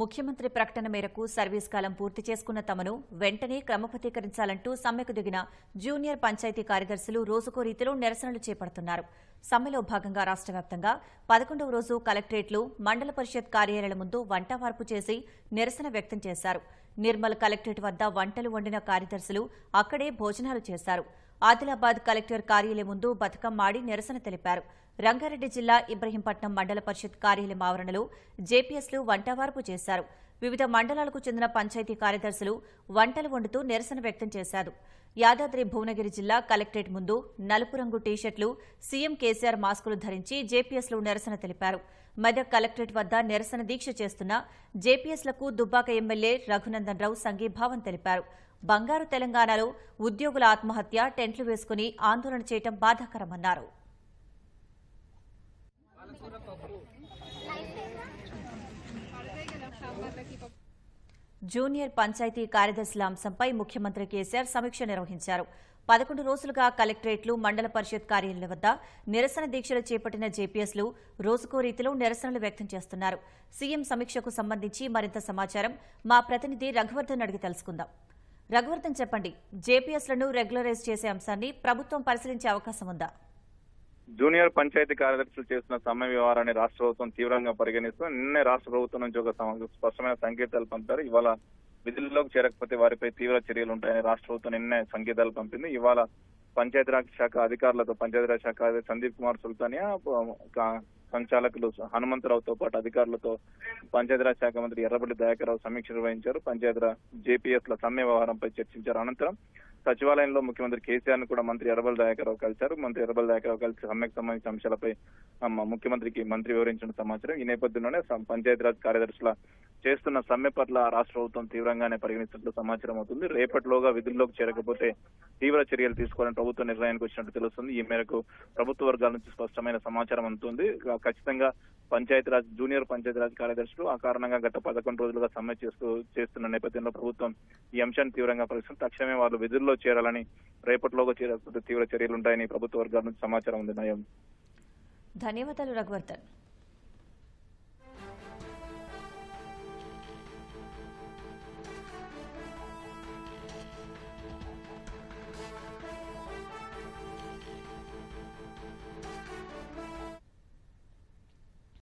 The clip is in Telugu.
ముఖ్యమంత్రి ప్రకటన మేరకు సర్వీస్ కాలం పూర్తి చేసుకున్న తమను వెంటనే క్రమపతీకరించాలంటూ సమ్మెకు దిగిన జూనియర్ పంచాయతీ కార్యదర్శులు రోజుకో రీతిలో నిరసనలు చేపడుతున్నారు సమ్మెలో భాగంగా రాష్ట వ్యాప్తంగా పదకొండవ రోజు కలెక్టరేట్లు మండల పరిషత్ కార్యాలయాల ముందు వంటవార్పు చేసి నిరసన వ్యక్తం చేశారు నిర్మల్ కలెక్టరేట్ వద్ద వంటలు వండిన కార్యదర్శులు అక్కడే భోజనాలు చేశారు ఆదిలాబాద్ కలెక్టర్ కార్యాలయం ముందు ఆడి నిరసన తెలిపారు రంగారెడ్డి జిల్లా ఇబ్రహీంపట్నం మండల పరిషత్ కార్యాలయం ఆవరణలో జేపీఎస్లు వంటవార్పు చేశారు వివిధ మండలాలకు చెందిన పంచాయతీ కార్యదర్శులు వంటలు వండుతూ నిరసన వ్యక్తం చేశారు యాదాద్రి భువనగిరి జిల్లా కలెక్టరేట్ ముందు నలుపు రంగు టీషర్ట్లు సీఎం కేసీఆర్ మాస్కులు ధరించి జేపీఎస్లు నిరసన తెలిపారు మెదక్ కలెక్టరేట్ వద్ద నిరసన దీక్ష చేస్తున్న జేపీఎస్లకు దుబ్బాక ఎమ్మెల్యే రఘునందన్ రావు సంఘీభావం తెలిపారు బంగారు తెలంగాణలో ఉద్యోగుల ఆత్మహత్య టెంట్లు వేసుకుని ఆందోళన చేయడం బాధాకరమన్నారు జూనియర్ పంచాయతీ కార్యదర్శుల అంశంపై ముఖ్యమంత్రి కేసీఆర్ సమీక్ష నిర్వహించారు పదకొండు రోజులుగా కలెక్టరేట్లు మండల పరిషత్ కార్యాలయాల వద్ద నిరసన దీక్షలు చేపట్టిన జేపీఎస్లు రోజుకో రీతిలో నిరసనలు వ్యక్తం చేస్తున్నారు సీఎం సమీక్షకు సంబంధించి మరింత సమాచారం మా ప్రతినిధి రఘువర్ధన్ అడిగి తెలుసుకుందాం రఘువర్ధన్ చెప్పండి జేపీఎస్లను రెగ్యులరైజ్ చేసే అంశాన్ని ప్రభుత్వం పరిశీలించే అవకాశం ఉందా జూనియర్ పంచాయతీ కార్యదర్శులు చేస్తున్న సమ్మె వ్యవహారాన్ని రాష్ట్ర ప్రభుత్వం తీవ్రంగా పరిగణిస్తూ నిన్నే రాష్ట్ర ప్రభుత్వం నుంచి ఒక స్పష్టమైన సంకేతాలు పంపారు ఇవాళ విధుల్లోకి చేరకపోతే వారిపై తీవ్ర చర్యలు ఉంటాయని రాష్ట్ర ప్రభుత్వం నిన్నే సంకేతాలు పంపింది ఇవాళ పంచాయతీరాజ్ శాఖ అధికారులతో పంచాయతీరాజ్ శాఖ సందీప్ కుమార్ సుల్తానియా సంచాలకులు హనుమంతరావుతో పాటు అధికారులతో పంచాయతీరాజ్ శాఖ మంత్రి దయాకర్ రావు సమీక్ష నిర్వహించారు పంచాయతీరాజ్ జేపీఎస్ ల సమ్మె వ్యవహారంపై చర్చించారు అనంతరం సచివాలయంలో ముఖ్యమంత్రి కేసీఆర్ ను కూడా మంత్రి ఎర్రబల్ దయాకర్రావు కలిశారు మంత్రి ఎర్రబల్ దయాకర్రావు కలిసి సమ్మెకు సంబంధించిన అంశాలపై ముఖ్యమంత్రికి మంత్రి వివరించిన సమాచారం ఈ నేపథ్యంలోనే పంచాయతీరాజ్ కార్యదర్శుల చేస్తున్న సమ్మె పట్ల రాష్ట్ర ప్రభుత్వం తీవ్రంగానే పరిగణిస్తున్నట్లు సమాచారం అవుతుంది రేపటిలోగా విధుల్లోకి చేరకపోతే తీవ్ర చర్యలు తీసుకోవాలని ప్రభుత్వ నిర్ణయానికి వచ్చినట్టు తెలుస్తుంది ఈ మేరకు ప్రభుత్వ వర్గాల నుంచి స్పష్టమైన సమాచారం అందుతుంది ఖచ్చితంగా పంచాయతీరాజ్ జూనియర్ పంచాయతీరాజ్ కార్యదర్శులు ఆ కారణంగా గత పదకొండు రోజులుగా సమ్మె చేస్తూ చేస్తున్న నేపథ్యంలో ప్రభుత్వం ఈ అంశాన్ని తీవ్రంగా పరిశీలిస్తుంది తక్షణమే వాళ్ళు విధుల్లో చేరాలని రేపటిలోగా చేరే తీవ్ర చర్యలుంటాయని ప్రభుత్వ వర్గాల నుంచి సమాచారం ఉంది నయం ధన్యవాదాలు రఘువర్ధన్